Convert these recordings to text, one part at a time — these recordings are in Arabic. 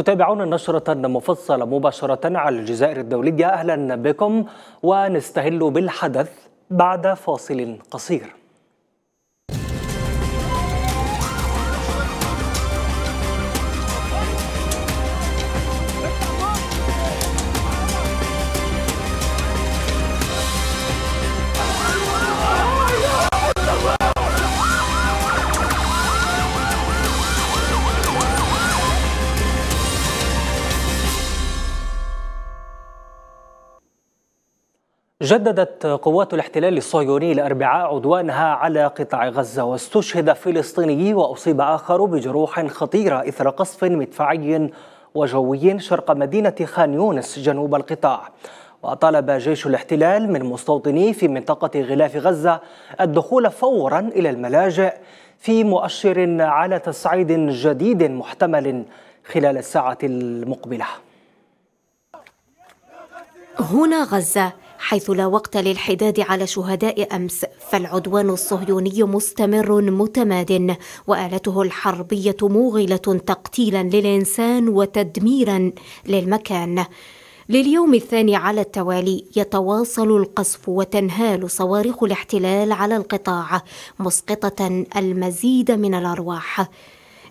تتابعون نشرة مفصلة مباشرة على الجزائر الدولية أهلا بكم ونستهل بالحدث بعد فاصل قصير جددت قوات الاحتلال الصهيوني الأربعاء عدوانها على قطاع غزة واستشهد فلسطيني وأصيب آخر بجروح خطيرة إثر قصف مدفعي وجوي شرق مدينة خان يونس جنوب القطاع وطلب جيش الاحتلال من مستوطنيه في منطقة غلاف غزة الدخول فورا إلى الملاجئ في مؤشر على تصعيد جديد محتمل خلال الساعة المقبلة هنا غزة حيث لا وقت للحداد على شهداء أمس فالعدوان الصهيوني مستمر متماد وآلته الحربية موغلة تقتيلا للإنسان وتدميرا للمكان لليوم الثاني على التوالي يتواصل القصف وتنهال صواريخ الاحتلال على القطاع مسقطة المزيد من الأرواح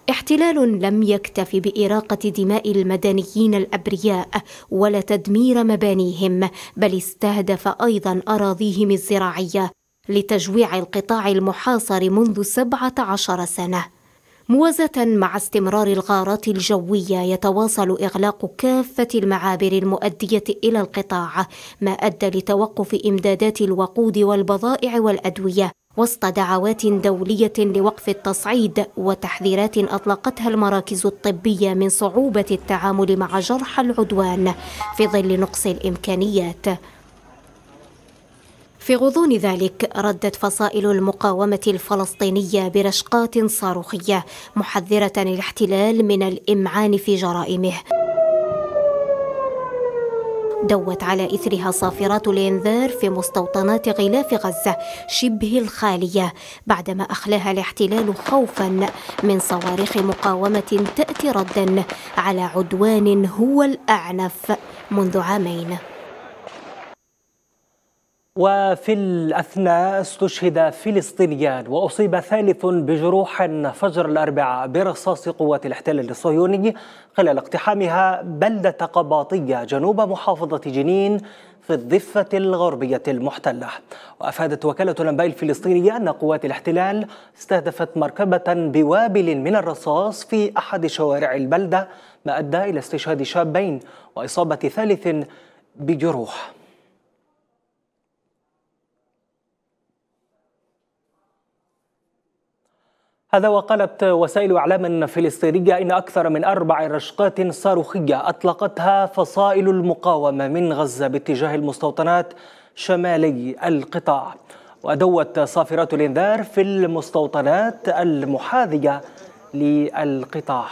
احتلال لم يكتف بإراقة دماء المدنيين الأبرياء ولا تدمير مبانيهم بل استهدف أيضا أراضيهم الزراعية لتجويع القطاع المحاصر منذ 17 سنة موازة مع استمرار الغارات الجوية يتواصل إغلاق كافة المعابر المؤدية إلى القطاع ما أدى لتوقف إمدادات الوقود والبضائع والأدوية وسط دعوات دولية لوقف التصعيد وتحذيرات أطلقتها المراكز الطبية من صعوبة التعامل مع جرحى العدوان في ظل نقص الإمكانيات في غضون ذلك ردت فصائل المقاومة الفلسطينية برشقات صاروخية محذرة الاحتلال من الإمعان في جرائمه دوت على إثرها صافرات الإنذار في مستوطنات غلاف غزة شبه الخالية بعدما أخلاها الاحتلال خوفا من صواريخ مقاومة تأتي ردا على عدوان هو الأعنف منذ عامين وفي الأثناء استشهد فلسطينيان وأصيب ثالث بجروح فجر الأربعاء برصاص قوات الاحتلال الصهيوني خلال اقتحامها بلدة قباطية جنوب محافظة جنين في الضفة الغربية المحتلة وأفادت وكالة الأنباء الفلسطينية أن قوات الاحتلال استهدفت مركبة بوابل من الرصاص في أحد شوارع البلدة ما أدى إلى استشهاد شابين وإصابة ثالث بجروح هذا وقالت وسائل اعلام فلسطينيه ان اكثر من اربع رشقات صاروخيه اطلقتها فصائل المقاومه من غزه باتجاه المستوطنات شمالي القطاع ودوت صافرات الانذار في المستوطنات المحاذيه للقطاع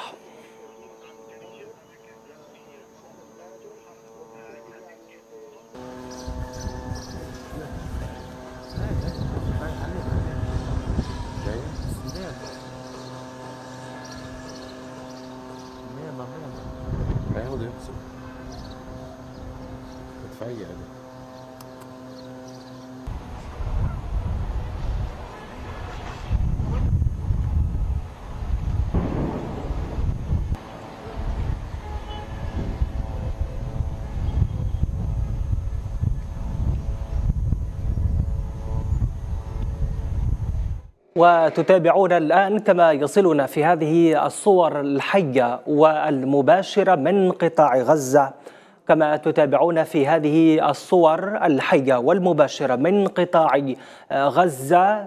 مدفعية هذه وتتابعون الآن كما يصلنا في هذه الصور الحية والمباشرة من قطاع غزة كما تتابعون في هذه الصور الحية والمباشرة من قطاع آه، غزة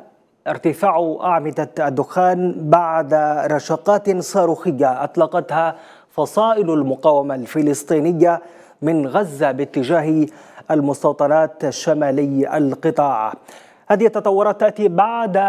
ارتفاع أعمدة الدخان بعد رشقات صاروخية أطلقتها فصائل المقاومة الفلسطينية من غزة باتجاه المستوطنات شمالي القطاع هذه التطورات تأتي بعد آه،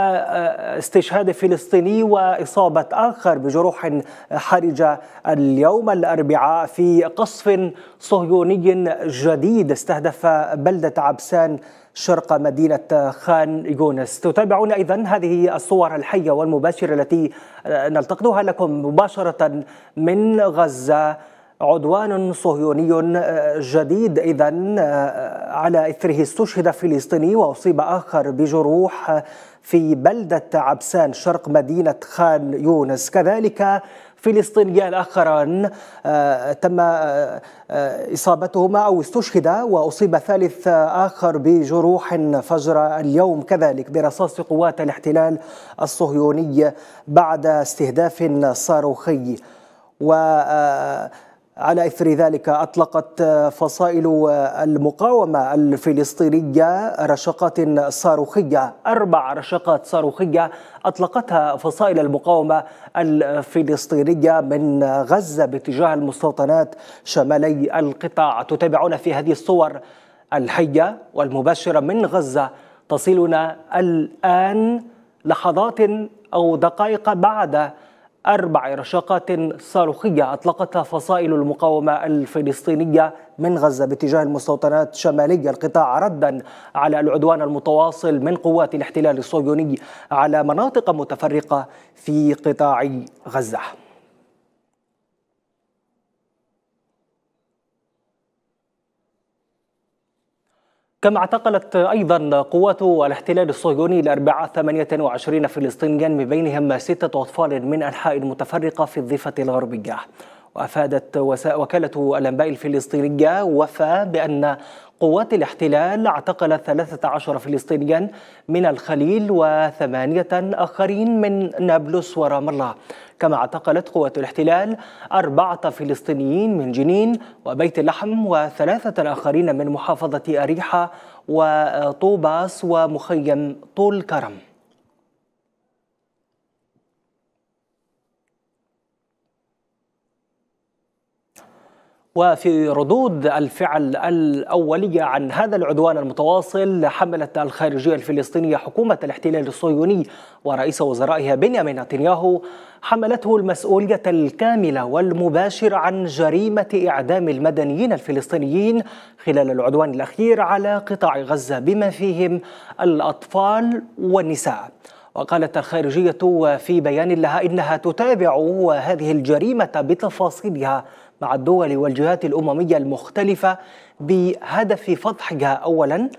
استشهاد فلسطيني وإصابة آخر بجروح حرجة اليوم الأربعاء في قصف صهيوني جديد استهدف بلدة عبسان شرق مدينة خان يونس تتابعون أيضا هذه الصور الحية والمباشرة التي آه، نلتقطها لكم مباشرة من غزة عدوان صهيوني جديد إذا على إثره استشهد فلسطيني وأصيب آخر بجروح في بلدة عبسان شرق مدينة خان يونس كذلك فلسطينيان آخران آه، تم آه، آه، إصابتهما أو استشهد وأصيب ثالث آخر بجروح فجر اليوم كذلك برصاص قوات الاحتلال الصهيوني بعد استهداف صاروخي و على اثر ذلك اطلقت آه، فصائل آه، المقاومه الفلسطينيه رشقات صاروخيه اربع رشقات صاروخيه اطلقتها فصائل المقاومه الفلسطينيه من غزه باتجاه المستوطنات شمالي القطاع تتابعون في هذه الصور الحيه والمباشره من غزه تصلنا الان لحظات او دقائق بعد أربع رشاقات صاروخية أطلقتها فصائل المقاومة الفلسطينية من غزة باتجاه المستوطنات شمالية القطاع ردا على العدوان المتواصل من قوات الاحتلال الصهيوني على مناطق متفرقة في قطاع غزة كما اعتقلت أيضا قوات الاحتلال الصهيوني الأربعاء 28 فلسطينيا من بينهم ستة أطفال من أنحاء متفرقة في الضفة الغربية وأفادت وكالة الأنباء الفلسطينية وفا بأن قوات الاحتلال اعتقلت 13 فلسطينيا من الخليل وثمانية آخرين من نابلس ورام الله كما اعتقلت قوات الاحتلال أربعة فلسطينيين من جنين وبيت اللحم وثلاثة آخرين من محافظة أريحة وطوباس ومخيم طول كرم وفي ردود الفعل الأولية عن هذا العدوان المتواصل حملت الخارجية الفلسطينية حكومة الاحتلال الصهيوني ورئيس وزرائها بنيامين نتنياهو حملته المسؤولية الكاملة والمباشرة عن جريمة إعدام المدنيين الفلسطينيين خلال العدوان الأخير على قطاع غزة بما فيهم الأطفال والنساء وقالت الخارجية في بيان لها إنها تتابع هذه الجريمة بتفاصيلها مع الدول والجهات الأممية المختلفة بهدف فضحها أولاً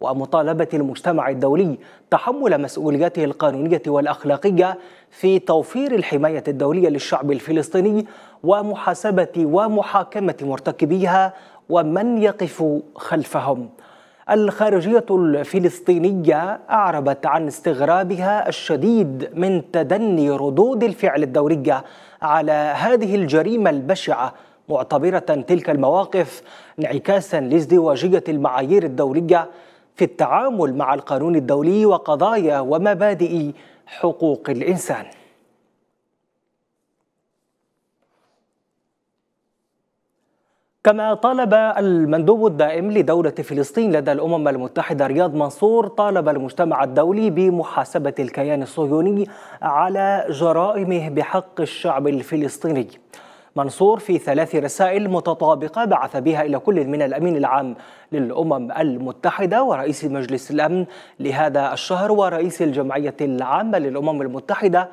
ومطالبة المجتمع الدولي تحمل مسؤولياته القانونية والأخلاقية في توفير الحماية الدولية للشعب الفلسطيني ومحاسبة ومحاكمة مرتكبيها ومن يقف خلفهم. الخارجية الفلسطينية أعربت عن استغرابها الشديد من تدني ردود الفعل الدولية على هذه الجريمة البشعة معتبرة تلك المواقف انعكاسا لازدواجية المعايير الدولية في التعامل مع القانون الدولي وقضايا ومبادئ حقوق الإنسان كما طالب المندوب الدائم لدولة فلسطين لدى الأمم المتحدة رياض منصور طالب المجتمع الدولي بمحاسبة الكيان الصهيوني على جرائمه بحق الشعب الفلسطيني منصور في ثلاث رسائل متطابقة بعث بها إلى كل من الأمين العام للأمم المتحدة ورئيس مجلس الأمن لهذا الشهر ورئيس الجمعية العامة للأمم المتحدة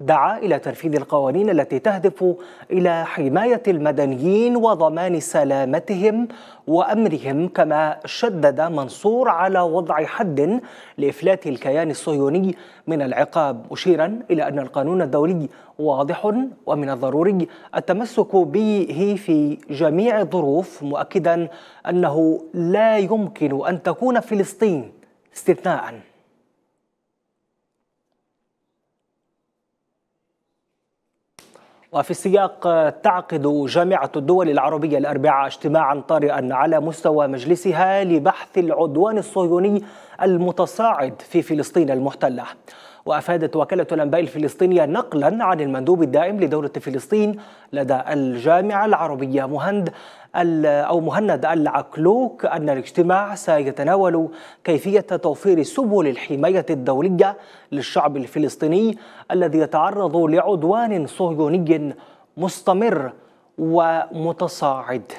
دعا إلى تنفيذ القوانين التي تهدف إلى حماية المدنيين وضمان سلامتهم وأمرهم كما شدد منصور على وضع حد لإفلات الكيان الصهيوني من العقاب مشيرا إلى أن القانون الدولي واضح ومن الضروري التمسك به في جميع الظروف مؤكدا أنه لا يمكن أن تكون فلسطين استثناءً وفي السياق آه، تعقد جامعة الدول العربية الأربعاء اجتماعا طارئا على مستوى مجلسها لبحث العدوان الصهيوني المتصاعد في فلسطين المحتلة وأفادت وكالة الأنباء الفلسطينية نقلا عن المندوب الدائم لدولة فلسطين لدى الجامعة العربية مهند أو مهند العكلوك أن الاجتماع سيتناول كيفية توفير سبل الحماية الدولية للشعب الفلسطيني الذي يتعرض لعدوان صهيوني مستمر ومتصاعد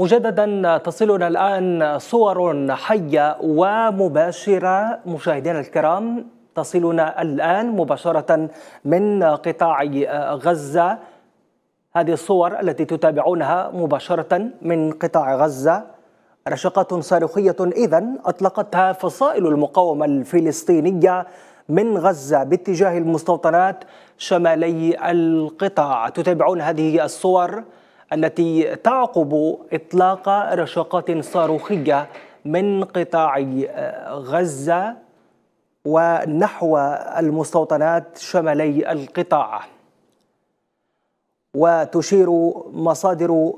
مجددا تصلنا الآن صور حية ومباشرة مشاهدينا الكرام تصلنا الآن مباشرة من قطاع غزة هذه الصور التي تتابعونها مباشرة من قطاع غزة رشقة صاروخية إذا أطلقتها فصائل المقاومة الفلسطينية من غزة باتجاه المستوطنات شمالي القطاع تتابعون هذه الصور التي تعقب إطلاق رشاقات صاروخية من قطاع آه، غزة ونحو المستوطنات شمالي القطاع وتشير مصادر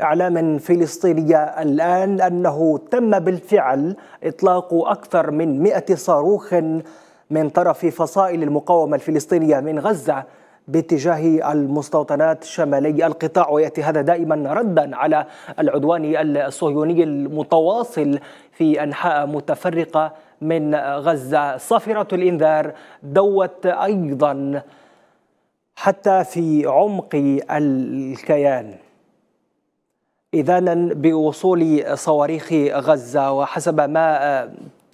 إعلام فلسطينية الآن أنه تم بالفعل إطلاق أكثر من 100 صاروخ من طرف فصائل المقاومة الفلسطينية من غزة باتجاه المستوطنات شمالي القطاع وياتي هذا دائما ردا على العدوان الصهيوني المتواصل في انحاء متفرقه من غزه صافره الانذار دوت ايضا حتى في عمق الكيان إذانا بوصول صواريخ غزة وحسب ما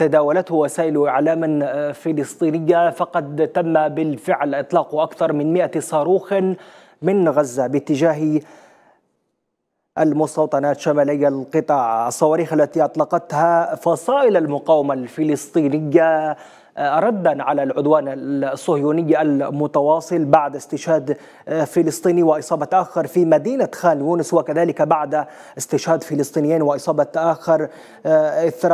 تداولته وسائل إعلام آه، فلسطينية فقد تم بالفعل إطلاق أكثر من 100 صاروخ من غزة باتجاه المستوطنات شمالي القطاع الصواريخ التي أطلقتها فصائل المقاومة الفلسطينية آه، ردا على العدوان الصهيوني المتواصل بعد استشهاد آه، فلسطيني وإصابة آخر في مدينة خان يونس وكذلك بعد استشهاد فلسطينيين وإصابة آخر إثر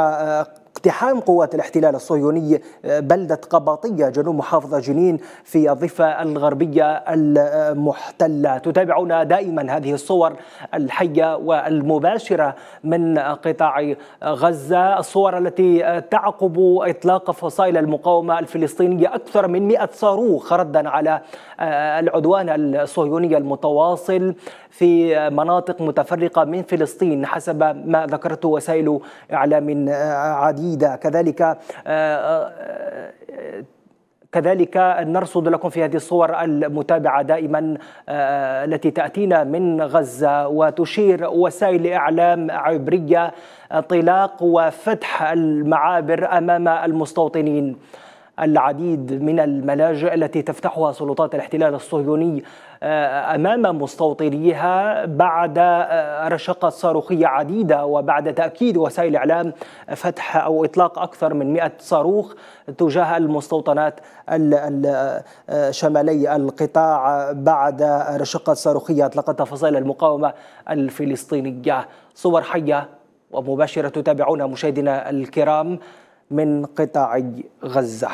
اقتحام قوات الاحتلال الصهيوني آه، بلدة قباطية جنوب محافظة جنين في الضفة الغربية المحتلة تتابعون دائما هذه الصور الحية والمباشرة من قطاع غزة الصور التي تعقب إطلاق فصائل المقاومة الفلسطينية أكثر من 100 صاروخ ردا على آه، العدوان الصهيوني المتواصل في مناطق متفرقة من فلسطين حسب ما ذكرته وسائل إعلام آه، عديدة عديدة كذلك آه، آه، كذلك نرصد لكم في هذه الصور المتابعة دائما آه، التي تأتينا من غزة وتشير وسائل إعلام عبرية انطلاق وفتح المعابر أمام المستوطنين العديد من الملاجئ التي تفتحها سلطات الاحتلال الصهيوني آه، امام مستوطنيها بعد آه، رشقه صاروخيه عديده وبعد تاكيد وسائل الاعلام فتح او اطلاق اكثر من 100 صاروخ تجاه المستوطنات آه، شمالي القطاع بعد رشقه صاروخيه اطلقتها فصائل المقاومه الفلسطينيه صور حيه ومباشره تتابعونا مشاهدينا الكرام من قطاع غزة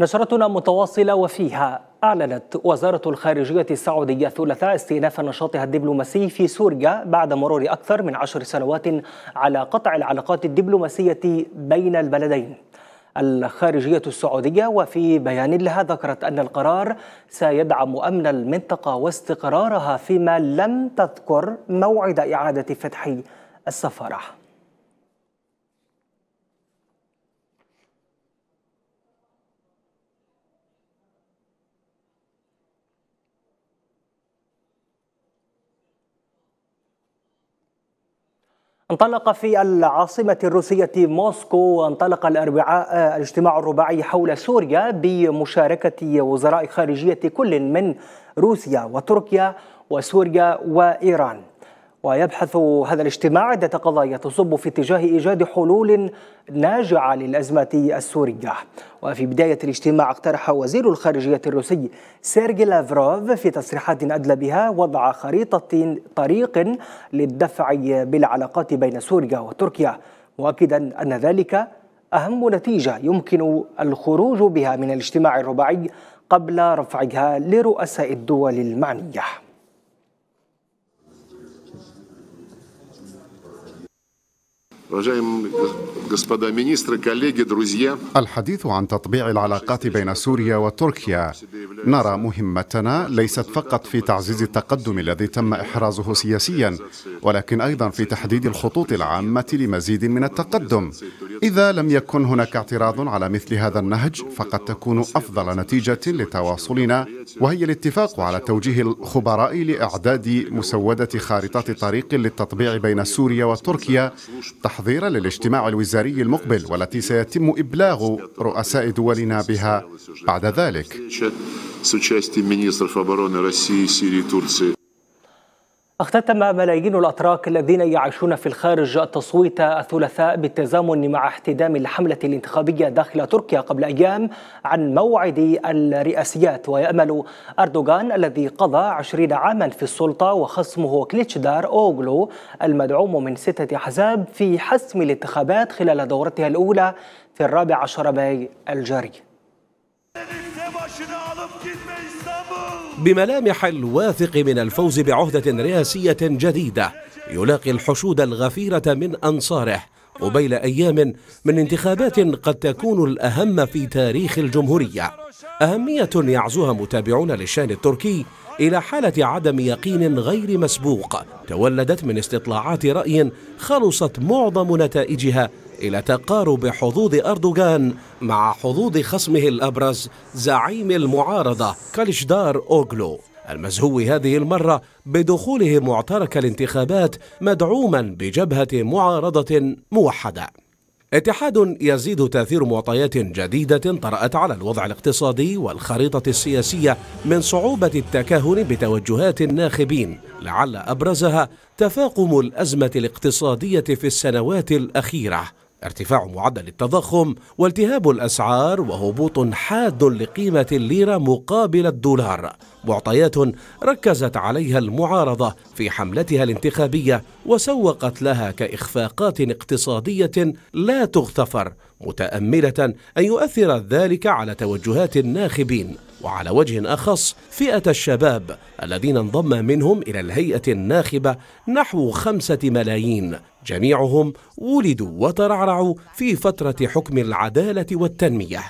نشرتنا متواصلة وفيها أعلنت وزارة الخارجية السعودية الثلاثاء استئناف نشاطها الدبلوماسي في سوريا بعد مرور أكثر من عشر سنوات على قطع العلاقات الدبلوماسية بين البلدين الخارجية السعودية وفي بيان لها ذكرت أن القرار سيدعم أمن المنطقة واستقرارها فيما لم تذكر موعد إعادة فتح السفارة انطلق في العاصمة الروسية موسكو وانطلق الأربعاء الاجتماع الرباعي حول سوريا بمشاركة وزراء خارجية كل من روسيا وتركيا وسوريا وإيران ويبحث هذا الاجتماع عدة قضايا تصب في اتجاه إيجاد حلول ناجعة للأزمة السورية وفي بداية الاجتماع اقترح وزير الخارجية الروسي سيرجي لافروف في تصريحات أدلى بها وضع خريطة طريق للدفع بالعلاقات بين سوريا وتركيا مؤكدا أن ذلك أهم نتيجة يمكن الخروج بها من الاجتماع الرباعي قبل رفعها لرؤساء الدول المعنيه الحديث عن تطبيع العلاقات بين سوريا وتركيا نرى مهمتنا ليست فقط في تعزيز التقدم الذي تم احرازه سياسيا ولكن ايضا في تحديد الخطوط العامه لمزيد من التقدم إذا لم يكن هناك اعتراض على مثل هذا النهج فقد تكون أفضل نتيجة لتواصلنا وهي الاتفاق على توجيه الخبراء لإعداد مسودة خارطة طريق للتطبيع بين سوريا وتركيا تحضيرا للاجتماع الوزاري المقبل والتي سيتم إبلاغ رؤساء دولنا بها بعد ذلك. اختتم ملايين الأتراك الذين يعيشون في الخارج التصويت الثلاثاء بالتزامن مع احتدام الحملة الانتخابية داخل تركيا قبل أيام عن موعد الرئاسيات ويأمل أردوغان الذي قضى عشرين عاما في السلطة وخصمه كليتشدار أوغلو المدعوم من ستة أحزاب في حسم الانتخابات خلال دورتها الأولى في الرابع عشر ماي الجاري بملامح الواثق من الفوز بعهدة رئاسية جديدة يلاقي الحشود الغفيرة من أنصاره قبيل أيام من انتخابات قد تكون الأهم في تاريخ الجمهورية أهمية يعزوها متابعون للشان التركي إلى حالة عدم يقين غير مسبوق تولدت من استطلاعات رأي خلصت معظم نتائجها إلى تقارب حظوظ أردوغان مع حظوظ خصمه الأبرز زعيم المعارضة كاليشدار أوغلو المزهو هذه المرة بدخوله معترك الانتخابات مدعوما بجبهة معارضة موحدة اتحاد يزيد تاثير معطيات جديده طرات على الوضع الاقتصادي والخريطه السياسيه من صعوبه التكهن بتوجهات الناخبين لعل ابرزها تفاقم الازمه الاقتصاديه في السنوات الاخيره ارتفاع معدل التضخم والتهاب الاسعار وهبوط حاد لقيمه الليره مقابل الدولار معطيات ركزت عليها المعارضه في حملتها الانتخابيه وسوقت لها كاخفاقات اقتصاديه لا تغتفر متامله ان يؤثر ذلك على توجهات الناخبين وعلى وجه اخص فئه الشباب الذين انضم منهم الى الهيئه الناخبه نحو خمسه ملايين جميعهم ولدوا وترعرعوا في فترة حكم العدالة والتنمية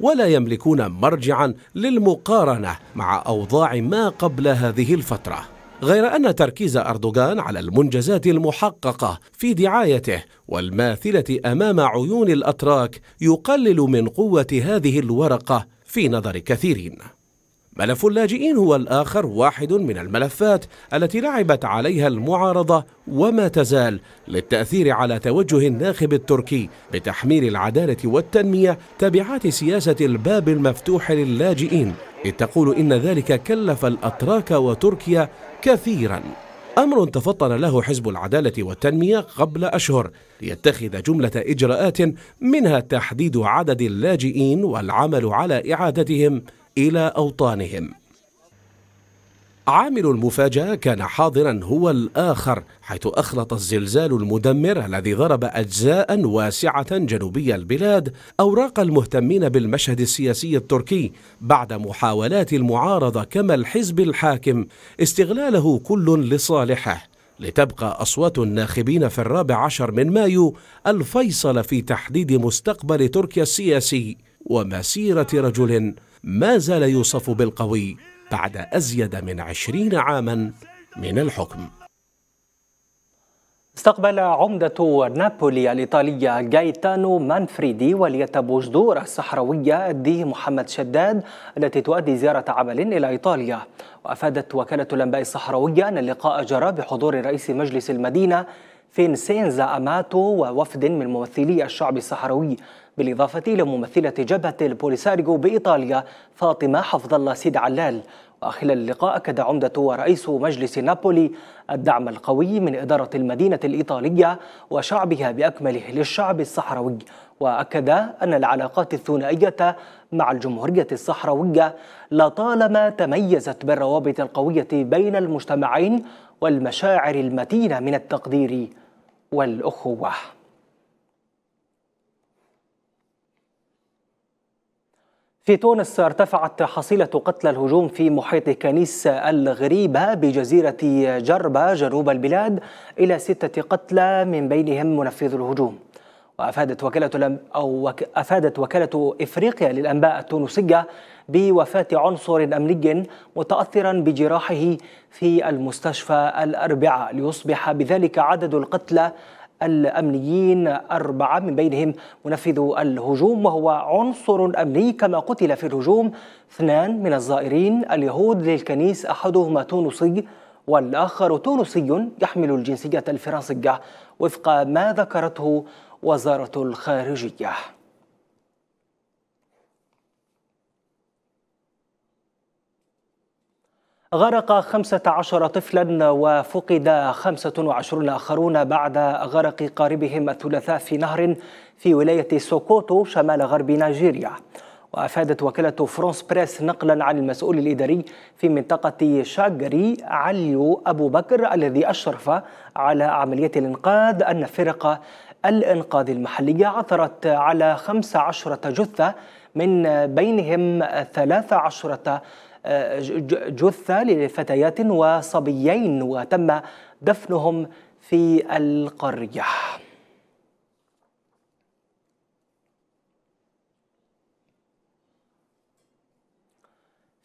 ولا يملكون مرجعا للمقارنة مع أوضاع ما قبل هذه الفترة غير أن تركيز أردوغان على المنجزات المحققة في دعايته والماثلة أمام عيون الأتراك يقلل من قوة هذه الورقة في نظر كثيرين ملف اللاجئين هو الآخر واحد من الملفات التي لعبت عليها المعارضة وما تزال للتأثير على توجه الناخب التركي بتحميل العدالة والتنمية تبعات سياسة الباب المفتوح للاجئين إذ تقول إن ذلك كلف الأتراك وتركيا كثيراً أمر تفطن له حزب العدالة والتنمية قبل أشهر ليتخذ جملة إجراءات منها تحديد عدد اللاجئين والعمل على إعادتهم إلى أوطانهم عامل المفاجأة كان حاضرا هو الآخر حيث أخلط الزلزال المدمر الذي ضرب أجزاء واسعة جنوبي البلاد أوراق المهتمين بالمشهد السياسي التركي بعد محاولات المعارضة كما الحزب الحاكم استغلاله كل لصالحه لتبقى أصوات الناخبين في الرابع عشر من مايو الفيصل في تحديد مستقبل تركيا السياسي ومسيرة رجل ما زال يوصف بالقوي بعد أزيد من عشرين عاما من الحكم استقبل عمدة نابولي الإيطالية جايتانو مانفريدي ولية بوجدور الصحراوية دي محمد شداد التي تؤدي زيارة عمل إلى إيطاليا وأفادت وكالة الأنباء الصحراوية أن اللقاء جرى بحضور رئيس مجلس المدينة فينسينزا أماتو ووفد من ممثلي الشعب الصحراوي بالإضافة لممثلة جبهة البوليساريو بإيطاليا فاطمة حفظ الله سيد علال وخلال اللقاء أكد عمدة ورئيس مجلس نابولي الدعم القوي من إدارة المدينة الإيطالية وشعبها بأكمله للشعب الصحراوي وأكد أن العلاقات الثنائية مع الجمهورية الصحراوية لطالما تميزت بالروابط القوية بين المجتمعين والمشاعر المتينة من التقدير والأخوة في تونس ارتفعت حصيلة قتلى الهجوم في محيط كنيس الغريبة بجزيرة جربة جنوب البلاد إلى ستة قتلى من بينهم منفذ الهجوم وأفادت وكالة, أو أفادت وكالة إفريقيا للأنباء التونسية بوفاة عنصر أمني متأثرا بجراحه في المستشفى الأربعاء ليصبح بذلك عدد القتلى الأمنيين أربعة من بينهم منفذ الهجوم وهو عنصر أمني كما قتل في الهجوم اثنان من الزائرين اليهود للكنيس أحدهما تونسي والآخر تونسي يحمل الجنسية الفرنسية وفق ما ذكرته وزارة الخارجية غرق 15 طفلا وفقد 25 آخرون بعد غرق قاربهم الثلاثاء في نهر في ولاية سوكوتو شمال غرب نيجيريا وأفادت وكالة فرانس بريس نقلا عن المسؤول الإداري في منطقة شاجري عليو أبو بكر الذي أشرف على عملية الإنقاذ أن فرق الإنقاذ المحلية عثرت على 15 جثة من بينهم 13 جثة لفتيات وصبيين وتم دفنهم في القرية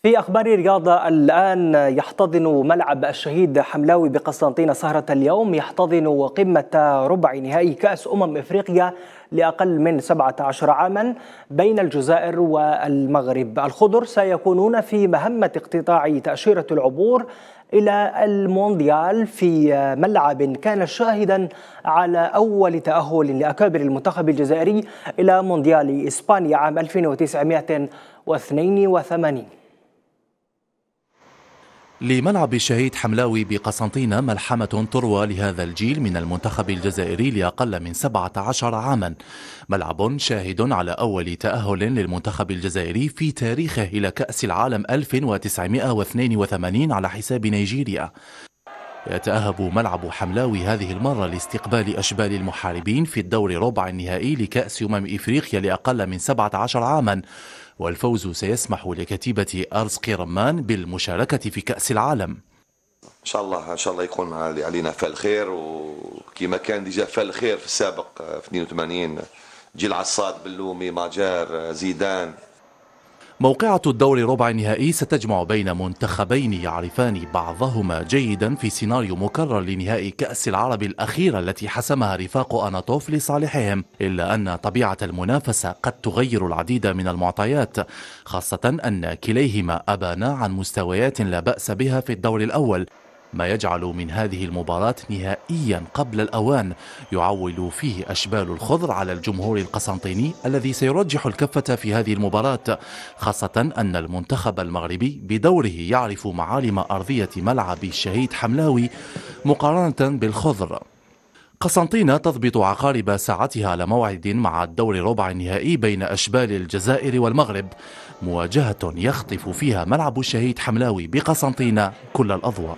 في أخبار الرياضة الآن يحتضن ملعب الشهيد حملاوي بقسطنطينة سهرة اليوم يحتضن قمة ربع نهائي كأس أمم إفريقيا لأقل من 17 عاما بين الجزائر والمغرب الخضر سيكونون في مهمة اقتطاع تأشيرة العبور إلى المونديال في ملعب كان شاهدا على أول تأهل لأكابر المنتخب الجزائري إلى مونديال إسبانيا عام 1982 لملعب الشهيد حملاوي بقسنطينة ملحمة تروى لهذا الجيل من المنتخب الجزائري لأقل من 17 عاما ملعب شاهد على أول تأهل للمنتخب الجزائري في تاريخه إلى كأس العالم 1982 على حساب نيجيريا يتأهب ملعب حملاوي هذه المرة لاستقبال أشبال المحاربين في الدور ربع النهائي لكأس أمم إفريقيا لأقل من 17 عاما والفوز سيسمح لكتيبة أرزقي رمان بالمشاركة في كأس العالم ان شاء الله ان شاء الله يكون علينا فال خير وكما كان ديجا فال خير في السابق في آه، 82 جيل عصاد بلومي ماجار آه، زيدان موقعة الدور ربع النهائي ستجمع بين منتخبين يعرفان بعضهما جيدا في سيناريو مكرر لنهائي كأس العرب الأخيرة التي حسمها رفاق أناطوف لصالحهم إلا أن طبيعة المنافسة قد تغير العديد من المعطيات خاصة أن كليهما أبانا عن مستويات لا بأس بها في الدور الأول ما يجعل من هذه المباراة نهائيا قبل الأوان يعول فيه أشبال الخضر على الجمهور القسنطيني الذي سيرجح الكفة في هذه المباراة خاصة أن المنتخب المغربي بدوره يعرف معالم أرضية ملعب الشهيد حملاوي مقارنة بالخضر قسنطينة تضبط عقارب ساعتها على موعد مع الدور ربع النهائي بين أشبال الجزائر والمغرب مواجهة يخطف فيها ملعب الشهيد حملاوي بقسنطينة كل الأضواء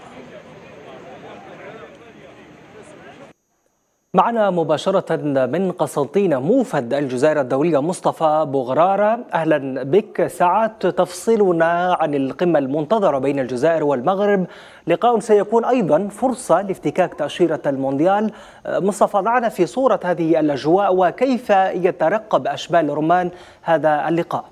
معنا مباشرة من قسنطينة موفد الجزائر الدولية مصطفى بغرارة أهلا بك ساعات تفصلنا عن القمة المنتظرة بين الجزائر والمغرب لقاء سيكون أيضا فرصة لافتكاك تأشيرة المونديال مصطفى ضعنا في صورة هذه الأجواء وكيف يترقب أشبال رمان هذا اللقاء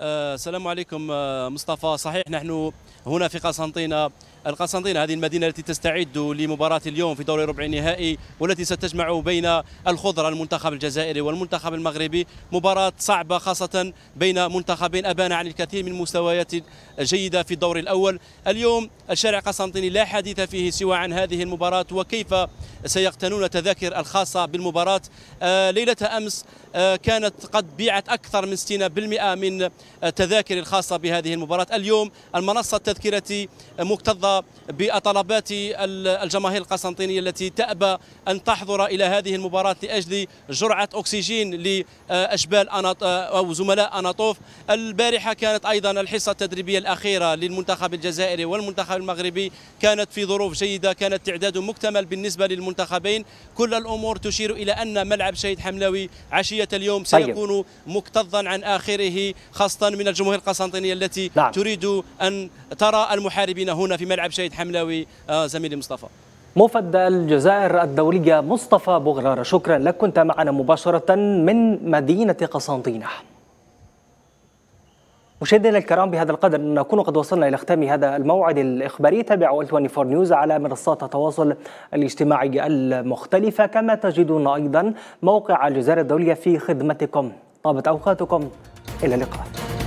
آه، السلام عليكم آه، مصطفى صحيح نحن هنا في قسنطينة القسنطينة هذه المدينة التي تستعد لمباراة اليوم في دور ربع النهائي والتي ستجمع بين الخضرة المنتخب الجزائري والمنتخب المغربي مباراة صعبة خاصة بين منتخبين أبان عن الكثير من مستويات جيدة في الدور الأول اليوم الشارع القسنطيني لا حديث فيه سوى عن هذه المباراة وكيف سيقتنون تذاكر الخاصة بالمباراة آه، ليلة أمس آه، كانت قد بيعت أكثر من 60% من التذاكر آه، الخاصة بهذه المباراة اليوم المنصة التذكيرتي آه، مكتظة بطلبات الجماهير القسنطينية التي تأبى أن تحضر إلى هذه المباراة لأجل جرعة أكسجين لأشبال أناط أو زملاء أناطوف البارحة كانت أيضا الحصة التدريبية الأخيرة للمنتخب الجزائري والمنتخب المغربي كانت في ظروف جيدة كانت تعداد مكتمل بالنسبة للمنتخبين كل الأمور تشير إلى أن ملعب شهيد حملاوي عشية نهاية اليوم طيب. سيكون طيب. مكتظا عن آخره خاصة من الجمهور القسنطينية التي نعم. تريد أن ترى المحاربين هنا في ملعب شهيد حملاوي آه، زميلي مصطفى موفد الجزائر الدولية مصطفى بغرارة شكرا لك كنت معنا مباشرة من مدينة قسنطينة مشاهدينا الكرام بهذا القدر نكون قد وصلنا الى ختام هذا الموعد الاخباري تابعوا 24 نيوز على منصات التواصل الاجتماعي المختلفه كما تجدون ايضا موقع الجزيره الدوليه في خدمتكم طابت اوقاتكم الى اللقاء